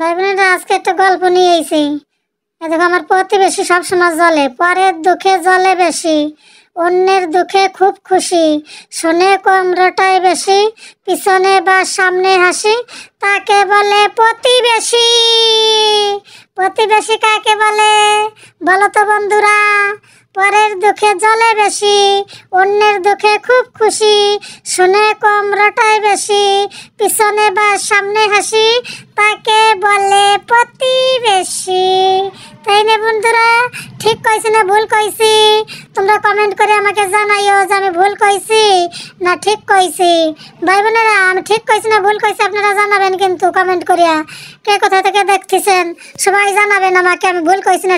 ভাই বোনেরা আজকে একটা গল্প নিয়ে এসেছি দেখো আমার প্রতিবেশী সবসময় জলে পরের দুঃখে জলে বেশি অন্যের দুঃখে খুব খুশি শুনে কমরটায় বেশি পিছনে বা সামনে হাসি তাকে বলে প্রতিবেশী প্রতিবেশী কাকে বলে বলো তো বন্ধুরা পরের দুঃখে জলে বেশি অন্যের দুঃখে খুব খুশি শুনে কম বেশি পিছনে বা সামনে হাসি তাকে বলে প্রতিবেশী তাই না বন্ধুরা ঠিক কইছি না ভুল কইছি তোমরা কমেন্ট করে আমাকে জানাইও যে আমি ভুল কইছি না ঠিক কইছি ভাই বোনেরা আমি ঠিক কইছি না ভুল কইছি আপনারা জানাবেন কিন্তু কমেন্ট করিয়া কে কোথা থেকে দেখতেছেন সবাই জানাবেন আমাকে আমি ভুল কইছি না